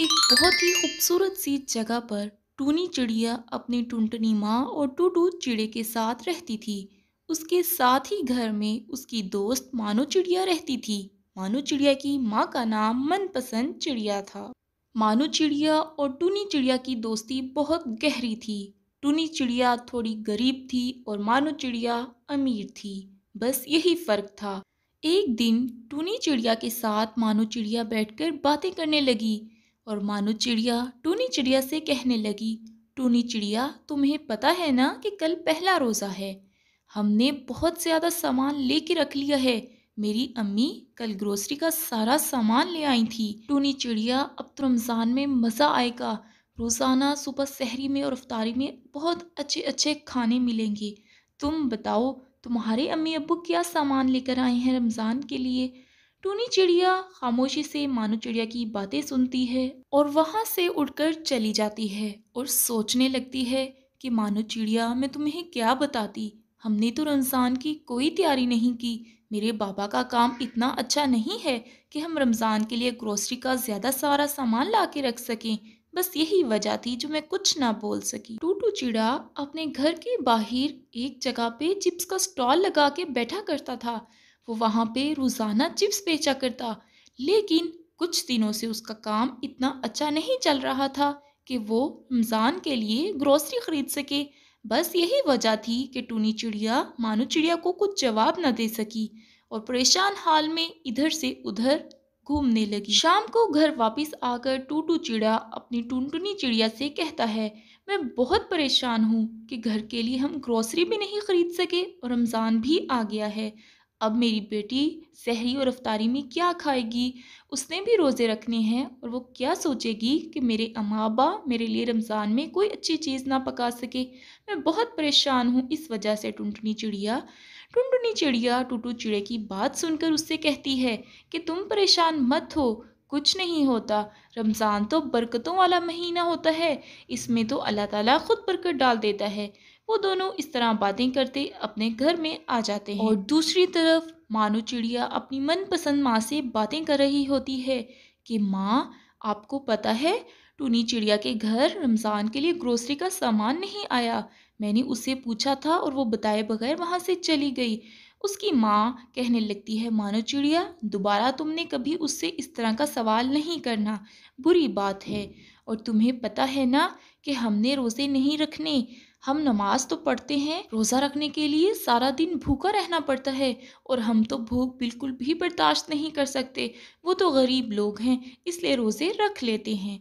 एक बहुत ही खूबसूरत सी जगह पर टूनी चिड़िया अपनी टुनटनी माँ और टूटू चिड़े के साथ रहती थी उसके साथ ही घर में उसकी दोस्त मानो चिड़िया रहती थी मानो चिड़िया की माँ का नाम मनपसंद चिड़िया था मानो चिड़िया और टूनी चिड़िया की दोस्ती बहुत गहरी थी टूनी चिड़िया थोड़ी गरीब थी और मानो चिड़िया अमीर थी बस यही फर्क था एक दिन टूनी चिड़िया के साथ मानो चिड़िया बैठकर बातें करने लगी और मानो चिड़िया टूनी चिड़िया से कहने लगी टूनी चिड़िया तुम्हें पता है ना कि कल पहला रोज़ा है हमने बहुत ज़्यादा सामान ले के रख लिया है मेरी अम्मी कल ग्रोसरी का सारा सामान ले आई थी टूनी चिड़िया अब तो रमज़ान में मज़ा आएगा रोज़ाना सुबह सहरी में और अफ्तारी में बहुत अच्छे अच्छे खाने मिलेंगे तुम बताओ तुम्हारे अम्मी अबू क्या सामान लेकर आए हैं रमज़ान के लिए टूनी चिड़िया खामोशी से मानो चिड़िया की बातें सुनती है और वहाँ से उड़कर चली जाती है और सोचने लगती है कि मानो चिड़िया मैं तुम्हें क्या बताती हमने तो रमज़ान की कोई तैयारी नहीं की मेरे बाबा का काम इतना अच्छा नहीं है कि हम रमज़ान के लिए ग्रोसरी का ज़्यादा सारा सामान ला के रख सकें बस यही वजह थी जो मैं कुछ ना बोल सकी टूटू चिड़ा अपने घर के बाहर एक जगह पे चिप्स का स्टॉल लगा के बैठा करता था वो वहाँ पे रोज़ाना चिप्स बेचा करता लेकिन कुछ दिनों से उसका काम इतना अच्छा नहीं चल रहा था कि वो रमज़ान के लिए ग्रोसरी ख़रीद सके बस यही वजह थी कि टूनी चिड़िया मानो चिड़िया को कुछ जवाब न दे सकी और परेशान हाल में इधर से उधर घूमने लगी शाम को घर वापस आकर टूटू चिड़िया अपनी टुनटुनी चिड़िया से कहता है मैं बहुत परेशान हूँ कि घर के लिए हम ग्रोसरी भी नहीं खरीद सके और रमज़ान भी आ गया है अब मेरी बेटी सहरी और रफ्तारी में क्या खाएगी उसने भी रोज़े रखने हैं और वो क्या सोचेगी कि मेरे अमाबा मेरे लिए रमज़ान में कोई अच्छी चीज़ ना पका सके मैं बहुत परेशान हूँ इस वजह से टुंटनी चिड़िया टुंटनी चिड़िया टूटू चिड़े की बात सुनकर उससे कहती है कि तुम परेशान मत हो कुछ नहीं होता रमज़ान तो बरकतों वाला महीना होता है इसमें तो अल्लाह ताला ख़ुद बरकत डाल देता है वो दोनों इस तरह बातें करते अपने घर में आ जाते हैं और दूसरी तरफ मानो चिड़िया अपनी मनपसंद माँ से बातें कर रही होती है कि माँ आपको पता है टूनी चिड़िया के घर रमज़ान के लिए ग्रोसरी का सामान नहीं आया मैंने उससे पूछा था और वो बताए बगैर वहाँ से चली गई उसकी माँ कहने लगती है मानो चिड़िया दोबारा तुमने कभी उससे इस तरह का सवाल नहीं करना बुरी बात है और तुम्हें पता है ना कि हमने रोज़े नहीं रखने हम नमाज तो पढ़ते हैं रोज़ा रखने के लिए सारा दिन भूखा रहना पड़ता है और हम तो भूख बिल्कुल भी बर्दाश्त नहीं कर सकते वो तो गरीब लोग हैं इसलिए रोज़े रख लेते हैं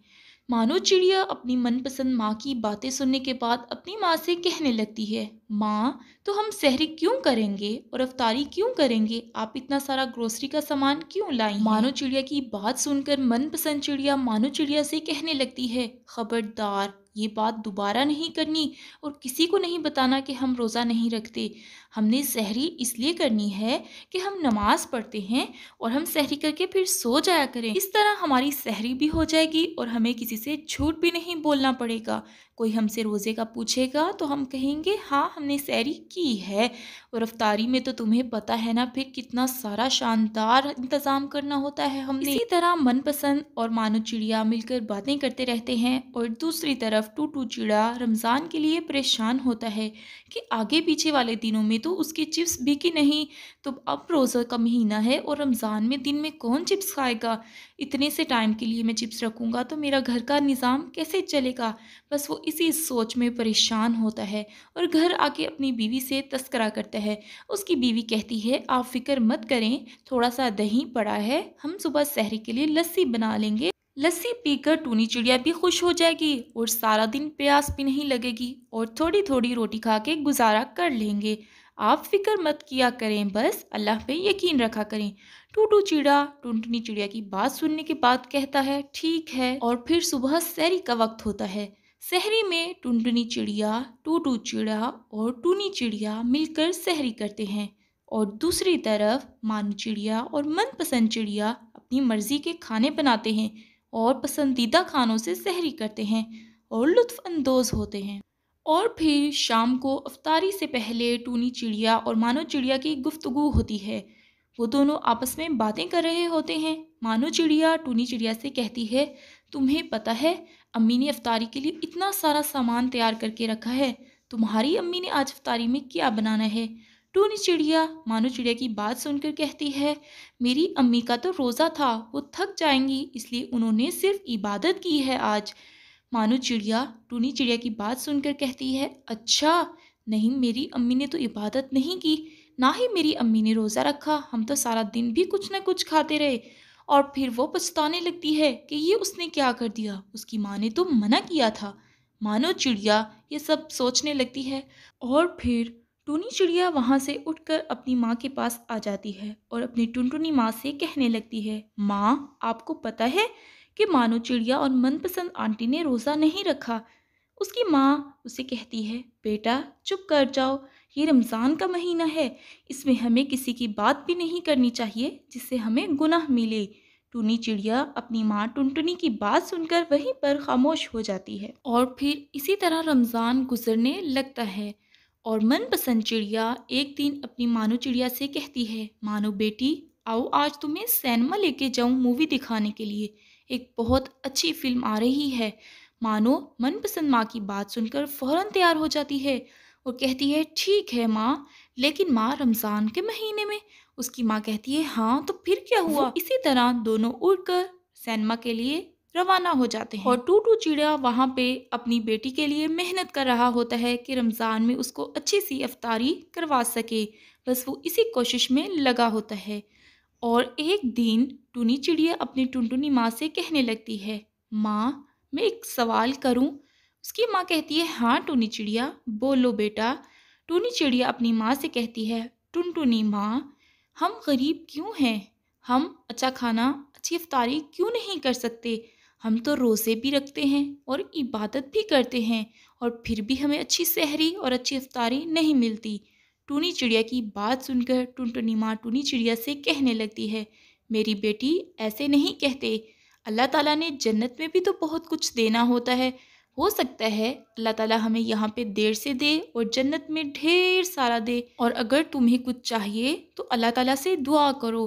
मानो चिड़िया अपनी मनपसंद माँ की बातें सुनने के बाद अपनी माँ से कहने लगती है माँ तो हम सहरी क्यों करेंगे और अफतारी क्यों करेंगे आप इतना सारा ग्रोसरी का सामान क्यों लाई मानो चिड़िया की बात सुनकर मनपसंद चिड़िया मानो चिड़िया से कहने लगती है खबरदार ये बात दोबारा नहीं करनी और किसी को नहीं बताना कि हम रोज़ा नहीं रखते हमने सहरी इसलिए करनी है कि हम नमाज पढ़ते हैं और हम सहरी करके फिर सो जाया करें इस तरह हमारी सहरी भी हो जाएगी और हमें किसी से झूठ भी नहीं बोलना पड़ेगा कोई हमसे रोज़े का पूछेगा तो हम कहेंगे हाँ हमने सैरी की है और रफ्तारी में तो तुम्हें पता है ना फिर कितना सारा शानदार इंतज़ाम करना होता है हमने इसी तरह मनपसंद और मानो चिड़िया मिलकर बातें करते रहते हैं और दूसरी तरफ टूटू चिड़ा रमज़ान के लिए परेशान होता है कि आगे पीछे वाले दिनों में तो उसके चिप्स बिकी नहीं तो अब रोज़ा का महीना है और रमज़ान में दिन में कौन चिप्स खाएगा इतने से टाइम के लिए मैं चिप्स रखूँगा तो मेरा घर का निज़ाम कैसे चलेगा बस वो इसी सोच में परेशान होता है और घर आ आके अपनी बीवी से तस्करा करता है उसकी बीवी कहती है आप फिक्र मत करें थोड़ा सा दही पड़ा है हम सुबह सहरी के लिए लस्सी बना लेंगे लस्सी पीकर टूनी चिड़िया भी खुश हो जाएगी और सारा दिन प्यास भी नहीं लगेगी और थोड़ी थोड़ी रोटी खा के गुजारा कर लेंगे आप फिक्र मत किया करें बस अल्लाह पे यकीन रखा करें टूटू चिड़ा टूटनी चिड़िया की बात सुनने के बाद कहता है ठीक है और फिर सुबह सैरी का वक्त होता है शहरी में टुनटुनी चिड़िया टूटू चिड़िया और टूनी चिड़िया मिलकर शहरी करते हैं और दूसरी तरफ मानू चिड़िया और मनपसंद चिड़िया अपनी मर्ज़ी के खाने बनाते हैं और पसंदीदा खानों से सहरी करते हैं और लुत्फानंदोज़ होते हैं और फिर शाम को अफ्तारी से पहले टूनी चिड़िया और मानो चिड़िया की गुफ्तगु होती है वो दोनों आपस में बातें कर रहे होते हैं मानो चिड़िया टूनी चिड़िया से कहती है तुम्हें पता है अम्मी ने अफतारी के लिए इतना सारा सामान तैयार करके रखा है तुम्हारी अम्मी ने आज अफतारी में क्या बनाना है टूनी चिड़िया मानो चिड़िया की बात सुनकर कहती है मेरी अम्मी का तो रोज़ा था वो थक जाएंगी इसलिए उन्होंने सिर्फ इबादत की है आज मानो चिड़िया टूनी चिड़िया की बात सुनकर कहती है अच्छा नहीं मेरी अम्मी ने तो इबादत नहीं की ना ही मेरी अम्मी ने रोज़ा रखा हम तो सारा दिन भी कुछ ना कुछ खाते रहे और फिर वो पछताने लगती है कि ये उसने क्या कर दिया उसकी माँ ने तो मना किया था मानो चिड़िया ये सब सोचने लगती है और फिर टूनी चिड़िया वहाँ से उठकर अपनी माँ के पास आ जाती है और अपनी टुनटुनी माँ से कहने लगती है माँ आपको पता है कि मानो चिड़िया और मनपसंद आंटी ने रोज़ा नहीं रखा उसकी माँ उसे कहती है बेटा चुप कर जाओ ये रमज़ान का महीना है इसमें हमें किसी की बात भी नहीं करनी चाहिए जिससे हमें गुनाह मिले टूनी चिड़िया अपनी माँ टुनटुनी की बात सुनकर वहीं पर खामोश हो जाती है और फिर इसी तरह रमज़ान गुजरने लगता है और मनपसंद चिड़िया एक दिन अपनी मानो चिड़िया से कहती है मानो बेटी आओ आज तुम्हें सिनेमा लेके जाऊँ मूवी दिखाने के लिए एक बहुत अच्छी फिल्म आ रही है मानो मनपसंद माँ की बात सुनकर फ़ौरन तैयार हो जाती है और कहती है ठीक है माँ लेकिन माँ रमज़ान के महीने में उसकी माँ कहती है हाँ तो फिर क्या हुआ इसी तरह दोनों उड़कर सैनमा के लिए रवाना हो जाते हैं और टूटू चिड़िया वहाँ पे अपनी बेटी के लिए मेहनत कर रहा होता है कि रमज़ान में उसको अच्छी सी अफतारी करवा सके बस वो इसी कोशिश में लगा होता है और एक दिन टूनी चिड़िया अपनी टुनटुनी माँ से कहने लगती है माँ मैं एक सवाल करूँ उसकी माँ कहती है हाँ टूनी चिड़िया बोलो बेटा टूनी चिड़िया अपनी माँ से कहती है टुनी माँ हम गरीब क्यों हैं हम अच्छा खाना अच्छी अफ्तारी क्यों नहीं कर सकते हम तो रोज़े भी रखते हैं और इबादत भी करते हैं और फिर भी हमें अच्छी सहरी और अच्छी अफ्तारी नहीं मिलती टूनी चिड़िया की बात सुनकर टुन टुनी माँ टूनी चिड़िया से कहने लगती है मेरी बेटी ऐसे नहीं कहते अल्लाह ताला ने जन्नत में भी तो बहुत कुछ देना होता है हो सकता है अल्लाह ताला हमें यहाँ पे देर से दे और जन्नत में ढेर सारा दे और अगर तुम्हें कुछ चाहिए तो अल्लाह ताला से दुआ करो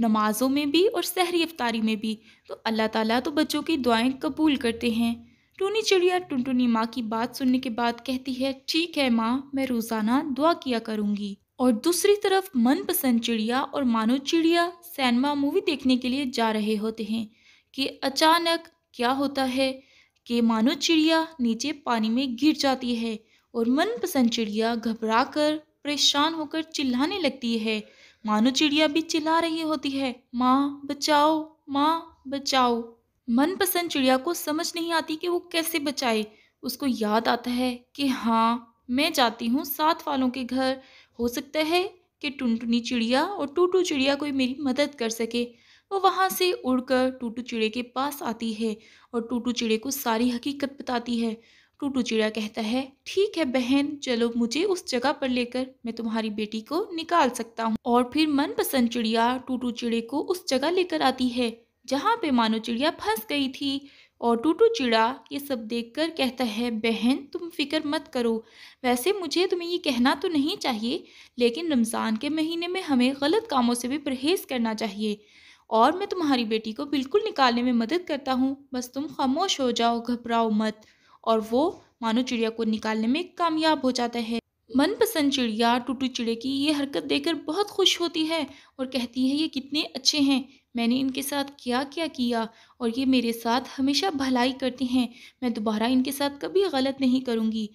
नमाज़ों में भी और सहरी अफ्तारी में भी तो अल्लाह ताला तो बच्चों की दुआएं कबूल करते हैं टूनी चिड़िया टुनटुनी माँ की बात सुनने के बाद कहती है ठीक है माँ मैं रोज़ाना दुआ किया करूँगी और दूसरी तरफ मनपसंद चिड़िया और मानो चिड़िया सैनमा मूवी देखने के लिए जा रहे होते हैं कि अचानक क्या होता है कि मानो चिड़िया नीचे पानी में गिर जाती है और मनपसंद चिड़िया घबरा कर परेशान होकर चिल्लाने लगती है मानो चिड़िया भी चिल्ला रही होती है माँ बचाओ माँ बचाओ मनपसंद चिड़िया को समझ नहीं आती कि वो कैसे बचाए उसको याद आता है कि हाँ मैं जाती हूँ साथ वालों के घर हो सकता है कि टुनटुनी चिड़िया और टूटू चिड़िया कोई मेरी मदद कर सके वो वहाँ से उड़कर टूटू चिड़े के पास आती है और टूटू चिड़े को सारी हकीकत बताती है टूटू चिड़िया कहता है ठीक है बहन चलो मुझे उस जगह पर लेकर मैं तुम्हारी बेटी को निकाल सकता हूँ और फिर मनपसंद चिड़िया टूटू चिड़े को उस जगह लेकर आती है जहाँ पे मानो चिड़िया फंस गई थी और टूटू चिड़ा ये सब देखकर कहता है बहन तुम फिक्र मत करो वैसे मुझे तुम्हें ये कहना तो नहीं चाहिए लेकिन रमज़ान के महीने में हमें गलत कामों से भी परहेज़ करना चाहिए और मैं तुम्हारी बेटी को बिल्कुल निकालने में मदद करता हूँ बस तुम खामोश हो जाओ घबराओ मत और वो मानो चिड़िया को निकालने में कामयाब हो जाता है मनपसंद चिड़िया टूटू चिड़े की ये हरकत देखकर बहुत खुश होती है और कहती है ये कितने अच्छे हैं मैंने इनके साथ क्या क्या किया और ये मेरे साथ हमेशा भलाई करती हैं मैं दोबारा इनके साथ कभी गलत नहीं करूँगी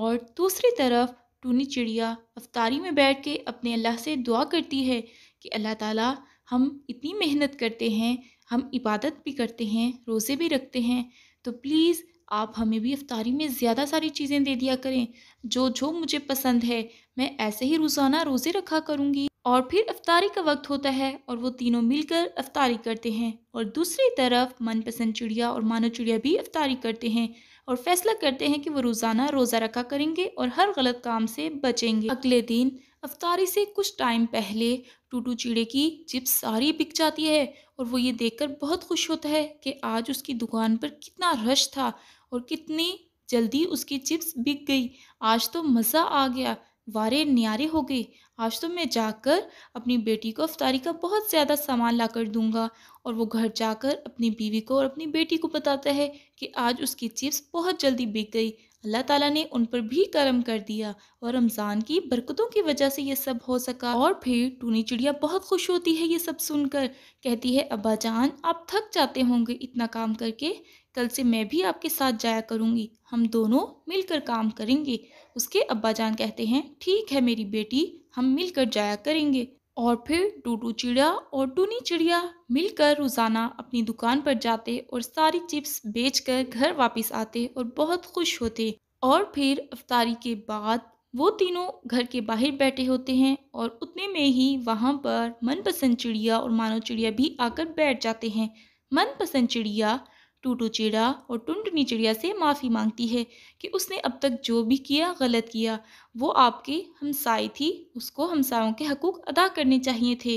और दूसरी तरफ टूनी चिड़िया अफतारी में बैठ के अपने अल्लाह से दुआ करती है कि अल्लाह ताला हम इतनी मेहनत करते हैं हम इबादत भी करते हैं रोज़े भी रखते हैं तो प्लीज़ आप हमें भी अफ्तारी में ज़्यादा सारी चीज़ें दे दिया करें जो जो मुझे पसंद है मैं ऐसे ही रोज़ाना रोज़े रखा करूँगी और फिर अफ्तारी का वक्त होता है और वो तीनों मिलकर अफ्तारी करते हैं और दूसरी तरफ मनपसंद चिड़िया और मानो चिड़िया भी अफ्तारी करते हैं और फैसला करते हैं कि वो रोज़ाना रोज़ा रखा करेंगे और हर गलत काम से बचेंगे अगले दिन अफतारी से कुछ टाइम पहले टूटू चिड़े की चिप्स सारी बिक जाती है और वो ये देखकर बहुत खुश होता है कि आज उसकी दुकान पर कितना रश था और कितनी जल्दी उसकी चिप्स बिक गई आज तो मज़ा आ गया वारे न्यारे हो गए आज तो मैं जाकर अपनी बेटी को अफतारी का बहुत ज़्यादा सामान ला कर दूँगा और वो घर जाकर अपनी बीवी को और अपनी बेटी को बताता है कि आज उसकी चिप्स बहुत जल्दी बिक गई अल्लाह ताला ने उन पर भी करम कर दिया और रमज़ान की बरकतों की वजह से ये सब हो सका और फिर टूनी चिड़िया बहुत खुश होती है ये सब सुनकर कहती है अब्बा जान आप थक जाते होंगे इतना काम करके कल से मैं भी आपके साथ जाया करूँगी हम दोनों मिलकर काम करेंगे उसके अब्बा जान कहते हैं ठीक है मेरी बेटी हम मिलकर जाया करेंगे और फिर टूटू चिड़िया और टूनी चिड़िया मिलकर रोज़ाना अपनी दुकान पर जाते और सारी चिप्स बेचकर घर वापस आते और बहुत खुश होते और फिर अफ्तारी के बाद वो तीनों घर के बाहर बैठे होते हैं और उतने में ही वहाँ पर मनपसंद चिड़िया और मानव चिड़िया भी आकर बैठ जाते हैं मनपसंद चिड़िया टूटू चिड़ा और टुनटुनी चिड़िया से माफ़ी मांगती है कि उसने अब तक जो भी किया गलत किया वो आपकी हमसाई थी उसको हमसायों के हकूक़ अदा करने चाहिए थे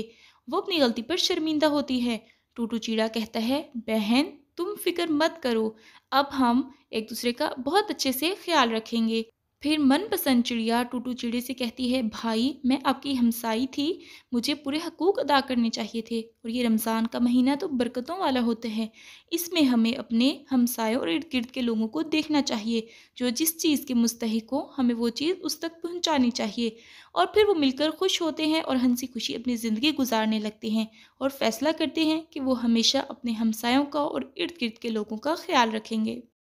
वो अपनी गलती पर शर्मिंदा होती है टूटू चिड़ा कहता है बहन तुम फिक्र मत करो अब हम एक दूसरे का बहुत अच्छे से ख्याल रखेंगे फिर मनपसंद चिड़िया टूटू चिड़े से कहती है भाई मैं आपकी हमसाई थी मुझे पूरे हकूक अदा करने चाहिए थे और ये रमज़ान का महीना तो बरकतों वाला होता है इसमें हमें अपने हमसायों और इर्द गिर्द के लोगों को देखना चाहिए जो जिस चीज़ के मुस्तक हो हमें वो चीज़ उस तक पहुँचानी चाहिए और फिर वो मिलकर खुश होते हैं और हंसी खुशी अपनी ज़िंदगी गुजारने लगते हैं और फ़ैसला करते हैं कि वो हमेशा अपने हमसायों का और इर्द गिर्द के लोगों का ख्याल रखेंगे